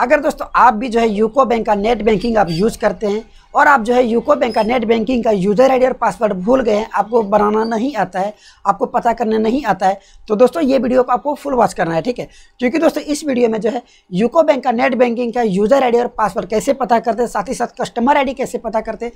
अगर दोस्तों आप भी जो है यूको बैंक का नेट बैंकिंग आप यूज़ करते हैं और आप जो है यूको बैंक का नेट बैंकिंग का यूज़र आईडी और पासवर्ड भूल गए हैं आपको बनाना नहीं आता है आपको पता करने नहीं आता है तो दोस्तों ये वीडियो को आपको फुल वॉच करना है ठीक है क्योंकि दोस्तों इस वीडियो में जो है यूको बैंक का नेट बैंकिंग का यूज़र आई और पासवर्ड कैसे पता करते साथ ही साथ कस्टमर आई कैसे पता करते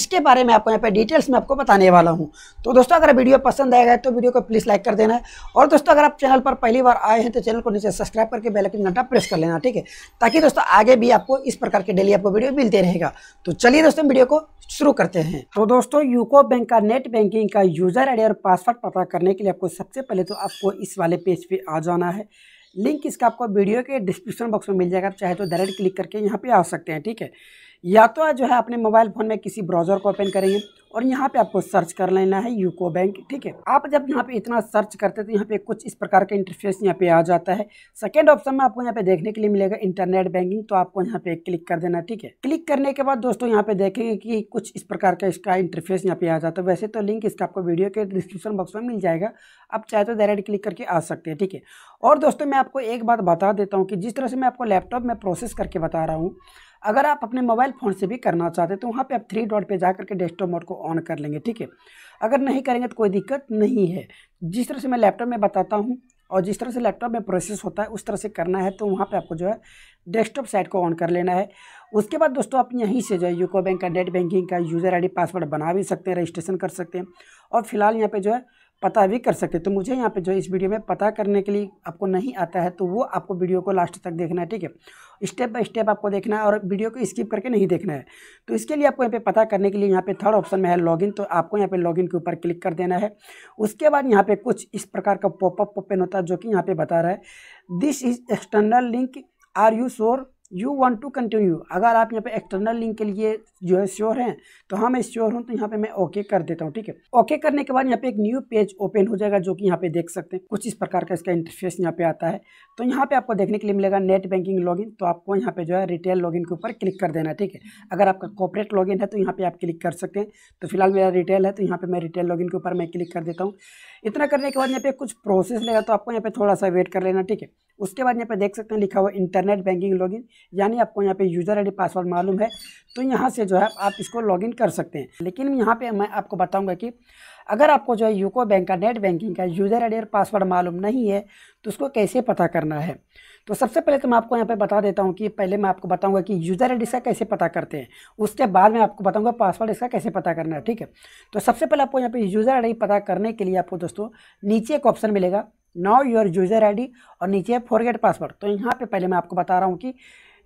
इसके बारे में आपको यहाँ पर डिटेल्स में आपको बताने वाला हूँ तो दोस्तों अगर वीडियो पसंद आएगा तो वीडियो को प्लीज़ लाइक कर देना है और दोस्तों अगर आप चैनल पर पहली बार आए हैं तो चैनल को नीचे सब्सक्राइब करके बेलकिन घंटा प्रेस कर लेना ठीक है ताकि दोस्तों आगे भी आपको इस प्रकार के डेली आपको वीडियो मिलते रहेगा तो चलिए चलिए दोस्तों वीडियो को शुरू करते हैं तो दोस्तों यूको बैंक का नेट बैंकिंग का यूजर आईडी और पासवर्ड पता करने के लिए आपको सबसे पहले तो आपको इस वाले पेज पे आ जाना है लिंक इसका आपको वीडियो के डिस्क्रिप्शन बॉक्स में मिल जाएगा चाहे तो डायरेक्ट क्लिक करके यहाँ पे आ सकते हैं ठीक है या तो जो है अपने मोबाइल फ़ोन में किसी ब्राउज़र को ओपन करेंगे और यहाँ पे आपको सर्च कर लेना है यूको बैंक ठीक है आप जब यहाँ पे इतना सर्च करते हैं तो यहाँ पे कुछ इस प्रकार का इंटरफेस यहाँ पे आ जाता है सेकेंड ऑप्शन में आपको यहाँ पे देखने के लिए मिलेगा इंटरनेट बैंकिंग तो आपको यहाँ पे क्लिक कर देना ठीक है क्लिक करने के बाद दोस्तों यहाँ पे देखेंगे कि कुछ इस प्रकार का इसका इंटरफेस यहाँ पे आ जाता है वैसे तो लिंक इसका आपको वीडियो के डिस्क्रिप्शन बॉक्स में मिल जाएगा आप चाहे तो डायरेक्ट क्लिक करके आ सकते हैं ठीक है और दोस्तों मैं आपको एक बात बता देता हूँ कि जिस तरह से मैं आपको लैपटॉप में प्रोसेस करके बता रहा हूँ अगर आप अपने मोबाइल फ़ोन से भी करना चाहते हैं तो वहाँ पे आप थ्री डॉट पे जा करके डेस्कटॉप मोड को ऑन कर लेंगे ठीक है अगर नहीं करेंगे तो कोई दिक्कत नहीं है जिस तरह से मैं लैपटॉप में बताता हूँ और जिस तरह से लैपटॉप में प्रोसेस होता है उस तरह से करना है तो वहाँ पर आपको जो है डेस्कटॉप साइट को ऑन कर लेना है उसके बाद दोस्तों आप यहीं से जो है यूको बैंक का नेट बैंकिंग का यूज़र आई पासवर्ड बना भी सकते हैं रजिस्ट्रेशन कर सकते हैं और फिलहाल यहाँ पर जो है पता भी कर सके तो मुझे यहाँ पे जो इस वीडियो में पता करने के लिए आपको नहीं आता है तो वो आपको वीडियो को लास्ट तक देखना है ठीक है स्टेप बाय स्टेप आपको देखना है और वीडियो को स्किप करके नहीं देखना है तो इसके लिए आपको यहाँ पे पता करने के लिए यहाँ पे थर्ड ऑप्शन में है लॉगिन तो आपको यहाँ पे लॉगिन के ऊपर क्लिक कर देना है उसके बाद यहाँ पे कुछ इस प्रकार का पॉपअप ओपन होता है जो कि यहाँ पे बता रहा है this is external link are you sure you want to continue अगर आप यहाँ पे एक्सटर्नल लिंक के लिए जो है श्योर हैं तो हाँ मैं श्योर हूँ तो यहाँ पे मैं ओके okay कर देता हूँ ठीक है ओके करने के बाद यहाँ पे एक न्यू पेज ओपन हो जाएगा जो कि यहाँ पे देख सकते हैं कुछ इस प्रकार का इसका इंटरफेस यहाँ पे आता है तो यहाँ पे आपको देखने के लिए मिलेगा नेट बैंकिंग लॉगिन तो आपको यहाँ पे जो है रिटेल लॉगिन के ऊपर क्लिक कर देना है ठीक है अगर आपका कॉपरेट लॉगिन है तो यहाँ पे आप क्लिक कर सकते हैं तो फिलहाल मेरा रिटेल है तो यहाँ पे मैं रिटेल लॉगिन के ऊपर मैं क्लिक कर देता हूँ इतना करने के बाद यहाँ पे कुछ प्रोसेस लेगा तो आपको यहाँ पे थोड़ा सा वेट कर लेना ठीक है उसके बाद यहाँ पे देख सकते हैं लिखा हुआ इंटरनेट बैंकिंग लॉगिन यानी आपको यहाँ पे यूज़र आईडी पासवर्ड मालूम है तो यहाँ से जो है आप इसको लॉगिन कर सकते हैं लेकिन यहाँ पे मैं आपको बताऊँगा कि अगर आपको जो है यूको बैंक का नेट बैंकिंग का यूज़र आई और पासवर्ड मालूम नहीं है तो उसको कैसे पता करना है तो सबसे पहले तो मैं आपको यहाँ पे बता देता हूँ कि पहले मैं आपको बताऊँगा कि यूज़र आई इसका कैसे पता करते हैं उसके बाद मैं आपको बताऊँगा पासवर्ड इसका कैसे पता करना है ठीक है तो सबसे पहले आपको यहाँ पे यूज़र आई पता करने के लिए आपको दोस्तों नीचे एक ऑप्शन मिलेगा नाउ योर यूज़र आई और नीचे है फोरगेट पासवर्ड तो यहाँ पे पहले मैं आपको बता रहा हूँ कि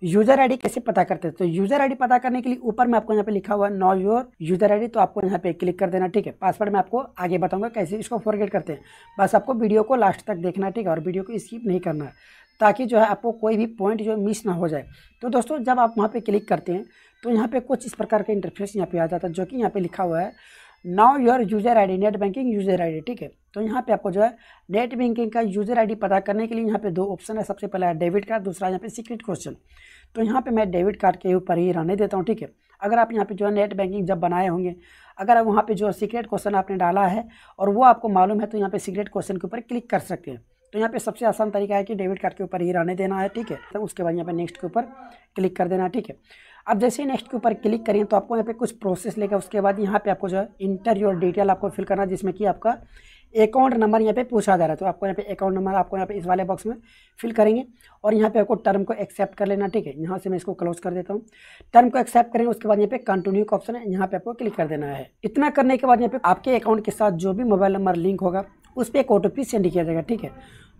यूज़र आई कैसे पता करते हैं तो यूज़र आई पता करने के लिए ऊपर में आपको यहाँ पे लिखा हुआ है नो योर यूज़र आई तो आपको यहाँ पे क्लिक कर देना ठीक है पासवर्ड मैं आपको आगे बताऊंगा कैसे इसको फॉरगेट करते हैं बस आपको वीडियो को लास्ट तक देखना ठीक है और वीडियो को स्किप नहीं करना है ताकि जो है आपको कोई भी पॉइंट जो मिस ना हो जाए तो दोस्तों जब आप वहाँ पर क्लिक करते हैं तो यहाँ पर कुछ इस प्रकार का इंटरफेस यहाँ पर आ जाता है जो कि यहाँ पर लिखा हुआ है now your user D net banking user ID ठीक है तो यहाँ पे आपको जो है नेट बैंकिंग का यूज़र आई पता करने के लिए यहाँ पे दो ऑप्शन है सबसे पहला है डेबिट कार्ड दूसरा यहाँ पे सीक्रेट क्वेश्चन तो यहाँ पे मैं डेबिट कार्ड के ऊपर ही रहने देता हूँ ठीक है अगर आप यहाँ पे जो है नेट बैंकिंग जब बनाए होंगे अगर वहाँ पर जो सीक्रेट क्वेश्चन आपने डाला है और वो आपको मालूम है तो यहाँ पर सीक्रेट क्वेश्चन के ऊपर क्लिक कर सकते हैं तो यहाँ पे सबसे आसान तरीका है कि डेबिट कार्ड के ऊपर ही रहने देना है ठीक है तो उसके बाद यहाँ पे नेक्स्ट के ऊपर क्लिक कर देना ठीक है अब जैसे ही नेक्स्ट के ऊपर क्लिक करें तो आपको यहाँ पे कुछ प्रोसेस लेगा उसके बाद यहाँ पे आपको जो है इंटर योर डिटेल आपको फिल करना जिसमें कि आपका अकाउंट नंबर यहाँ पे पूछा जा रहा है तो आपको यहाँ पे अकाउंट नंबर आपको यहाँ पे इस वाले बॉक्स में फिल करेंगे और यहाँ पे आपको टर्म को एक्सेप्ट कर लेना ठीक है यहाँ से मैं इसको क्लोज कर देता हूँ टर्म को एक्सेप्ट करेंगे उसके बाद यहाँ पे कंटिन्यू का ऑप्शन है यहाँ पे आपको क्लिक कर देना है इतना करने के बाद यहाँ पे आपके अकाउंट के साथ जो भी मोबाइल नंबर लिंक होगा उस पर एक ओ सेंड किया जाएगा ठीक है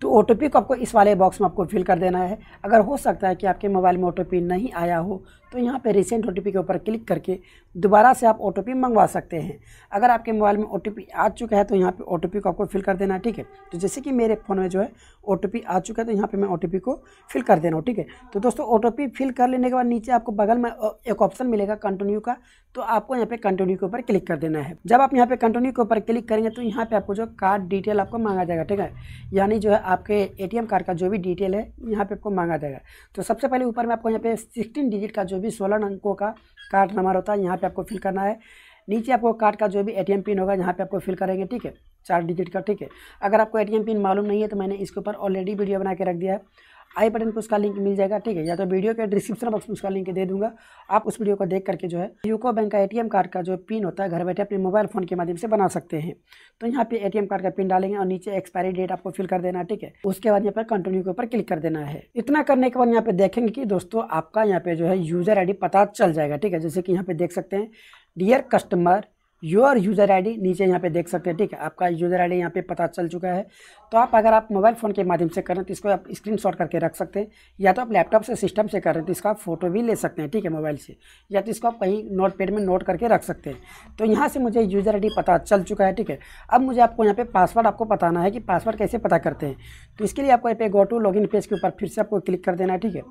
तो ओ को आपको इस वाले बॉक्स में आपको फिल कर देना है अगर हो सकता है कि आपके मोबाइल में ओ नहीं आया हो तो यहाँ पर रिसेंट ओ के ऊपर क्लिक करके दोबारा से आप ओ मंगवा सकते हैं अगर आपके मोबाइल में ओ आ चुका है तो यहाँ पर ओ को आपको फिल कर देना है ठीक है तो जैसे कि मेरे फ़ोन में जो है ओ आ चुका है तो यहाँ पर मैं ओ को फिल कर देना हूँ ठीक है तो दोस्तों ओ फिल कर लेने के बाद नीचे आपको बगल में एक ऑप्शन मिलेगा कंटिन्यू का तो आपको यहाँ पे कंटिन्यू के ऊपर क्लिक कर देना है जब आप यहाँ पे कंटिन्यू के ऊपर क्लिक करेंगे तो यहाँ पे आपको जो कार्ड डिटेल आपको मांगा जाएगा ठीक है यानी जो है आपके एटीएम कार्ड का जो भी डिटेल है यहाँ पे आपको मांगा जाएगा तो सबसे पहले ऊपर में आपको यहाँ पे सिक्सटीन डिजिट का जो जो भी सोलह अंकों का कार्ड नंबर होता है यहाँ पे आपको फिल करना है नीचे आपको कार्ड का जो भी एटीएम पिन होगा यहाँ पे आपको फिल करेंगे ठीक है चार डिजिट का ठीक है अगर आपको एटीएम पिन मालूम नहीं है तो मैंने इसके ऊपर ऑलरेडी वीडियो बना के रख दिया है आई बटन पर उसका लिंक मिल जाएगा ठीक है या तो वीडियो के डिस्क्रिप्शन बॉक्स में उसका लिंक दे दूंगा आप उस वीडियो को देख करके जो है यूको बैंक का एटीएम कार्ड का जो पिन होता है घर बैठे अपने मोबाइल फ़ोन के माध्यम से बना सकते हैं तो यहाँ पे एटीएम कार्ड का पिन डालेंगे और नीचे एक्सपायरी डेट आपको फिल कर देना ठीक है उसके बाद यहाँ पर कंटिन्यू के ऊपर क्लिक कर देना है इतना करने के बाद यहाँ पे देखेंगे कि दोस्तों आपका यहाँ पे जो है यूज़र आई पता चल जाएगा ठीक है जैसे कि यहाँ पे देख सकते हैं dear customer your user ID नीचे यहाँ पे देख सकते हैं ठीक है आपका यूज़र आईडी यहाँ पे पता चल चुका है तो आप अगर आप मोबाइल फ़ोन के माध्यम से करें तो इसको आप स्क्रीनशॉट करके रख सकते हैं या तो आप लैपटॉप से सिस्टम से करें तो इसका आप फोटो भी ले सकते हैं ठीक है मोबाइल से या तो इसको आप कहीं नोट में नोट करके रख सकते हैं तो यहाँ से मुझे यूज़र आई पता चल चुका है ठीक है अब मुझे आपको यहाँ पर पासवर्ड आपको बताना है कि पासवर्ड कैसे पता करते हैं तो इसके लिए आपको यहाँ पे गो टू लॉग पेज के ऊपर फिर से आपको क्लिक कर देना है ठीक है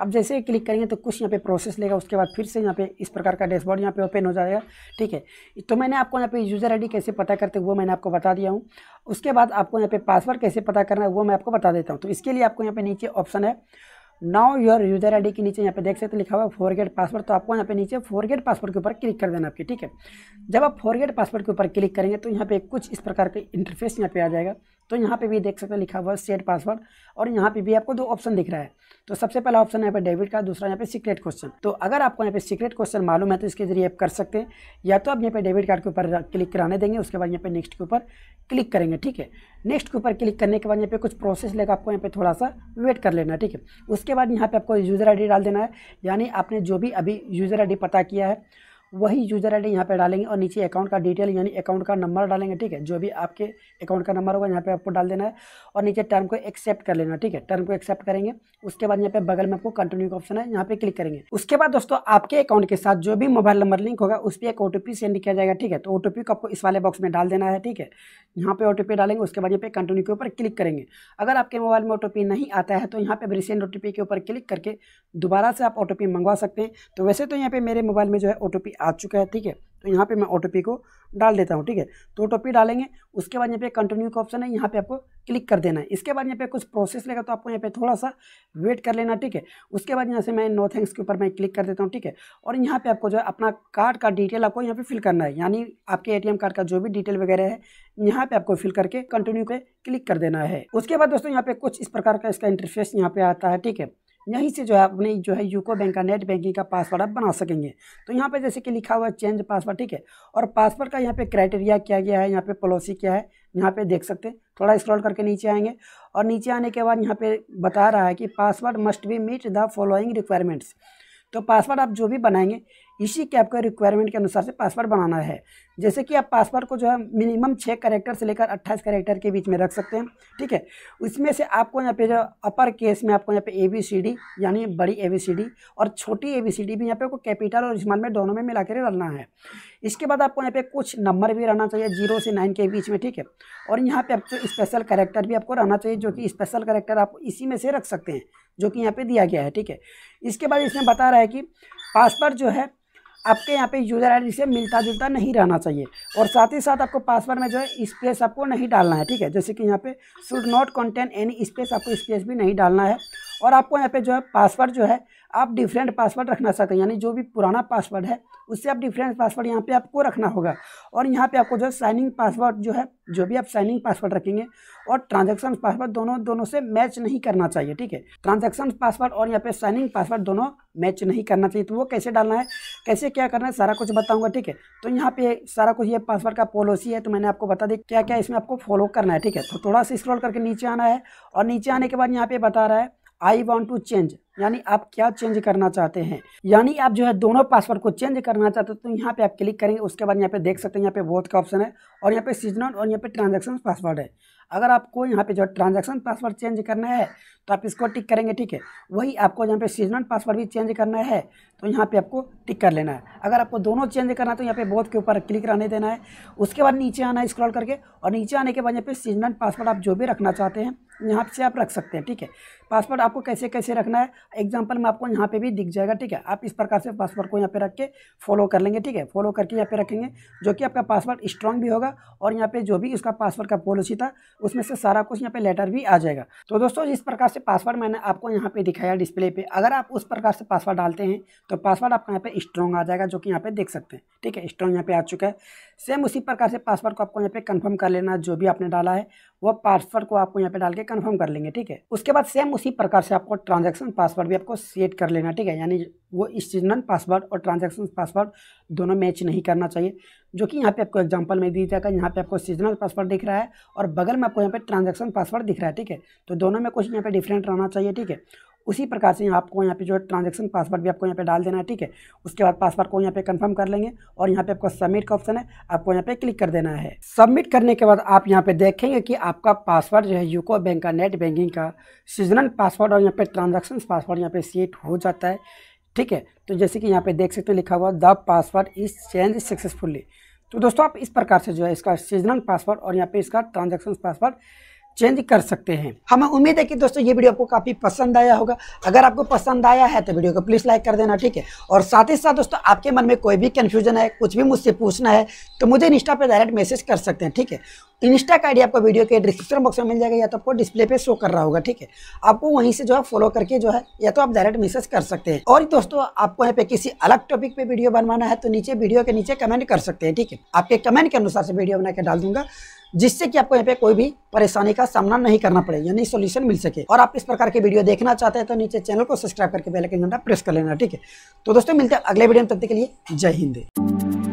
अब जैसे ही क्लिक करेंगे तो कुछ यहाँ पे प्रोसेस लेगा उसके बाद फिर से यहाँ पे इस प्रकार का डैशबोर्ड यहाँ पे ओपन हो जाएगा ठीक है तो मैं मैंने आपको यहाँ पे यूज़र आईडी कैसे पता करते वो मैंने आपको बता दिया हूँ उसके बाद आपको यहाँ पे पासवर्ड कैसे पता करना है वो मैं आपको बता देता हूँ तो इसके लिए आपको यहाँ पे नीचे ऑप्शन है नाउ योर यूजर आईडी के नीचे यहाँ पे देख सकते लिखा हुआ है फॉरगेट पासवर्ड तो आपको यहाँ पे नीचे फॉरगेट पासवर्ड के ऊपर क्लिक कर देना आपके ठीक है जब आप फॉरगेट पासवर्ड के ऊपर क्लिक करेंगे तो यहाँ पे कुछ इस प्रकार का इंटरफेस यहाँ पे आ जाएगा तो यहाँ पे भी देख सकते हो लिखा हुआ है सेट पासवर्ड और यहाँ पे भी आपको दो ऑप्शन दिख रहा है तो सबसे पहला ऑप्शन है यहाँ पे डेबिट का दूसरा यहाँ पे सीक्रेट क्वेश्चन तो अगर आपको यहाँ पे सीक्रेट क्वेश्चन मालूम है तो इसके जरिए आप कर सकते हैं या तो आप यहाँ पे डेबिट कार्ड के ऊपर क्लिक कराने देंगे उसके बाद यहाँ पे नेक्स्ट के ऊपर क्लिक करेंगे ठीक है नेक्स्ट के ऊपर क्लिक करने के बाद यहाँ पे कुछ प्रोसेस लेगा आपको यहाँ पे थोड़ा सा वेट कर लेना है ठीक है उसके बाद यहाँ पे आपको यूज़र आई डाल देना है यानी आपने जो भी अभी यूज़र आई पता किया है वही यूज़र आई डी यहाँ पर डालेंगे और नीचे अकाउंट का डिटेल यानी अकाउंट का नंबर डालेंगे ठीक है जो भी आपके अकाउंट का नंबर होगा यहाँ पे आपको डाल देना है और नीचे टर्म को एक्सेप्ट कर लेना ठीक है टर्म को एक्सेप्ट करेंगे उसके बाद यहाँ पे बगल में आपको कंटिन्यू का ऑप्शन है यहाँ पे क्लिक करेंगे उसके बाद दोस्तों आपके अकाउंट के साथ जो भी मोबाइल नंबर लिंक होगा उस पर एक ओ सेंड किया जाएगा ठीक है तो ओ को आपको इस वाले बॉक्स में डाल देना है ठीक है यहाँ पे ओ डालेंगे उसके बाद यहाँ पे कंटिन्यू के ऊपर क्लिक करेंगे अगर आपके मोबाइल में ओ नहीं आता है तो यहाँ पे रिसेंट ओ के ऊपर क्लिक करके दोबारा से आप ओ मंगवा सकते हैं तो वैसे तो यहाँ पे मेरे मोबाइल में जो है ओ आ चुका है ठीक है तो यहाँ पे मैं ऑटोपी को डाल देता हूँ ठीक है तो ऑटोपी डालेंगे उसके बाद यहाँ पे कंटिन्यू का ऑप्शन है यहाँ पे आपको क्लिक कर देना है इसके बाद यहाँ पे कुछ प्रोसेस लेगा तो आपको यहाँ पे थोड़ा सा वेट कर लेना ठीक है उसके बाद यहाँ से मैं नो थैंक्स के ऊपर मैं क्लिक कर देता हूँ ठीक है और यहाँ पे आपको जो है अपना कार्ड का डिटेल आपको यहाँ पे फिल करना है यानी आपके ए कार्ड का जो भी डिटेल वगैरह है यहाँ पे आपको फिल करके कंटिन्यू पे क्लिक कर देना है उसके बाद दोस्तों यहाँ पे कुछ इस प्रकार का इसका इंटरफेस यहाँ पे आता है ठीक है यहीं से जो है अपने जो है यूको बैंक का नेट बैंकिंग का पासवर्ड आप बना सकेंगे तो यहाँ पर जैसे कि लिखा हुआ है चेंज पासवर्ड ठीक है और पासवर्ड का यहाँ पे क्राइटेरिया क्या गया है यहाँ पे पॉलिसी क्या है यहाँ पे देख सकते हैं थोड़ा स्क्रॉल करके नीचे आएंगे और नीचे आने के बाद यहाँ पे बता रहा है कि password must be meet the following requirements तो पासवर्ड आप जो भी बनाएंगे इसी के आपको रिक्वायरमेंट के अनुसार से पासवर्ड बनाना है जैसे कि आप पासवर्ड को जो है मिनिमम छः करेक्टर से लेकर अट्ठाईस करेक्टर के बीच में रख सकते हैं ठीक है उसमें से आपको यहाँ पे जो अपर केस में आपको यहाँ पे ए बी सी डी यानी बड़ी ए बी सी डी और छोटी ए बी सी डी भी यहाँ पे आपको कैपिटल और स्मॉल में दोनों में मिला कर रखना है इसके बाद आपको यहाँ पे कुछ नंबर भी रहना चाहिए जीरो से नाइन के बीच में ठीक है और यहाँ पर आपको स्पेशल करेक्टर भी आपको रहना चाहिए जो कि स्पेशल करेक्टर आप इसी में से रख सकते हैं जो कि यहाँ पर दिया गया है ठीक है इसके बाद इसमें बता रहा है कि पासवर्ड जो है आपके यहाँ पे यूज़र आईडी से मिलता जुलता नहीं रहना चाहिए और साथ ही साथ आपको पासवर्ड में जो है स्पेस आपको नहीं डालना है ठीक है जैसे कि यहाँ पे should not contain any space आपको स्पेस भी नहीं डालना है और आपको यहाँ पे जो है पासवर्ड जो है आप डिफरेंट पासवर्ड रखना सकते हैं यानी जो भी पुराना पासवर्ड है उससे आप डिफरेंट पासवर्ड यहाँ पे आपको रखना होगा और यहाँ पे आपको जो साइनिंग पासवर्ड जो है जो भी आप साइनिंग पासवर्ड रखेंगे और ट्रांजैक्शन पासवर्ड दोनों दोनों से मैच नहीं करना चाहिए ठीक है ट्रांजैक्शन पासवर्ड और यहाँ पे साइनिंग पासवर्ड दोनों मैच नहीं करना चाहिए तो वो कैसे डालना है कैसे क्या करना है सारा कुछ बताऊँगा ठीक है तो यहाँ पे सारा कुछ ये पासवर्ड का पॉलिसी है तो मैंने आपको बता दी क्या क्या इसमें आपको फॉलो करना है ठीक है तो थोड़ा सा स्क्रॉल करके नीचे आना है और नीचे आने के बाद यहाँ पे बता रहा है आई वॉन्ट टू चेंज यानी आप क्या चेंज करना चाहते हैं यानी आप जो है दोनों पासवर्ड को चेंज करना चाहते हो तो यहाँ पे आप क्लिक करेंगे उसके बाद यहाँ पे देख सकते हैं यहाँ पे बोथ का ऑप्शन है और यहाँ पे सीजनल और यहाँ पे ट्रांजेक्शन पासवर्ड है अगर आपको यहाँ पे जो ट्रांजेक्शन पासवर्ड चेंज करना है तो आप इसको टिक करेंगे ठीक है वही आपको यहाँ पे सीजनल पासवर्ड भी चेंज करना है तो यहाँ पे आपको टिक कर लेना है अगर आपको दोनों चेंज करना है तो यहाँ पे बोथ के ऊपर क्लिक रहने देना है उसके बाद नीचे आना है स्क्रॉल करके और नीचे आने के बाद यहाँ पे सीजनल पासवर्ड आप जो भी रखना चाहते हैं यहाँ से आप रख सकते हैं ठीक है पासवर्ड आपको कैसे कैसे रखना है एग्जाम्पल में आपको यहाँ पे भी दिख जाएगा ठीक है आप इस प्रकार से पासवर्ड को यहाँ पे रख के फॉलो कर लेंगे ठीक है फॉलो करके यहाँ पे रखेंगे जो कि आपका पासवर्ड स्ट्रॉन्ग भी होगा और यहाँ पे जो भी उसका पासवर्ड का पॉलिसी था उसमें से सारा कुछ यहाँ पे लेटर भी आ जाएगा तो दोस्तों इस प्रकार से पासवर्ड मैंने आपको यहाँ पे दिखाया डिस्प्ले पे अगर आप उस प्रकार से पासवर्ड डालते हैं तो पासवर्ड आपका यहाँ पे स्ट्रॉन्ग आ जाएगा जो कि यहाँ पे देख सकते हैं ठीक है स्ट्रॉन्ग यहाँ पे आ चुका है सेम उसी प्रकार से पासवर्ड को आपको यहाँ पे कंफर्म कर लेना जो भी आपने डाला है वो पासवर्ड को आपको यहाँ पे डाल के कंफर्म कर लेंगे ठीक है उसके बाद सेम उसी प्रकार से आपको ट्रांजेक्शन पासवर्ड भी आपको सेट कर लेना ठीक है यानी वो इस सीजनल पासवर्ड और ट्रांजेक्शन पासवर्ड दोनों मैच नहीं करना चाहिए जो कि यहाँ पे आपको एग्जाम्पल में दी जाएगा यहाँ पे आपको सीजनल पासवर्ड दिख रहा है और बगल में आपको यहाँ पे ट्रांजेक्शन पासवर्ड दिख रहा है ठीक है तो दोनों में कुछ यहाँ पे डिफरेंट रहना चाहिए ठीक है उसी प्रकार से यहाँ आपको यहाँ पे जो है ट्रांजेक्शन पासवर्ड भी आपको यहाँ पे डाल देना है ठीक है उसके बाद पासवर्ड को यहाँ पे कंफर्म कर लेंगे और यहाँ पे आपको सबमिट का ऑप्शन है आपको यहाँ पे क्लिक कर देना है सबमिट करने के बाद आप यहाँ पे देखेंगे कि आपका पासवर्ड जो है यूको बैंक का नेट बैंकिंग का सीजनल पासवर्ड और यहाँ पे ट्रांजेक्शन पासवर्ड यहाँ पे सेट हो जाता है ठीक है तो जैसे कि यहाँ पे देख सकते हैं लिखा हुआ the password is change successfully तो दोस्तों आप इस प्रकार से जो है इसका सीजनल पासवर्ड और यहाँ पे इसका ट्रांजेक्शन पासवर्ड चेंज कर सकते हैं हमें उम्मीद है कि दोस्तों ये वीडियो आपको काफ़ी पसंद आया होगा अगर आपको पसंद आया है तो वीडियो को प्लीज़ लाइक कर देना ठीक है और साथ ही साथ दोस्तों आपके मन में कोई भी कन्फ्यूजन है कुछ भी मुझसे पूछना है तो मुझे इंस्टा पर डायरेक्ट मैसेज कर सकते हैं ठीक है इंस्टा का आईडी आपको वीडियो के डिस्क्रिप्शन बॉक्स में मिल जाएगा या तो आपको डिस्प्ले पे शो कर रहा होगा ठीक है आपको वहीं से जो है फॉलो करके जो है या तो आप डायरेक्ट मैसेज कर सकते हैं और दोस्तों आपको यहाँ पे किसी अलग टॉपिक पे वीडियो बनवाना है तो नीचे वीडियो के नीचे कमेंट कर सकते हैं ठीक है आपके कमेंट के अनुसार से वीडियो बना के डाल दूंगा जिससे कि आपको यहाँ पे कोई भी परेशानी का सामना नहीं करना पड़े यानी सोल्यूशन मिल सके और आप इस प्रकार के वीडियो देखना चाहते हैं तो नीचे चैनल को सब्सक्राइब करके बेल आइकन घंटा प्रेस कर लेना ठीक है तो दोस्तों मिलते हैं अगले वीडियो में तब तक के लिए जय हिंद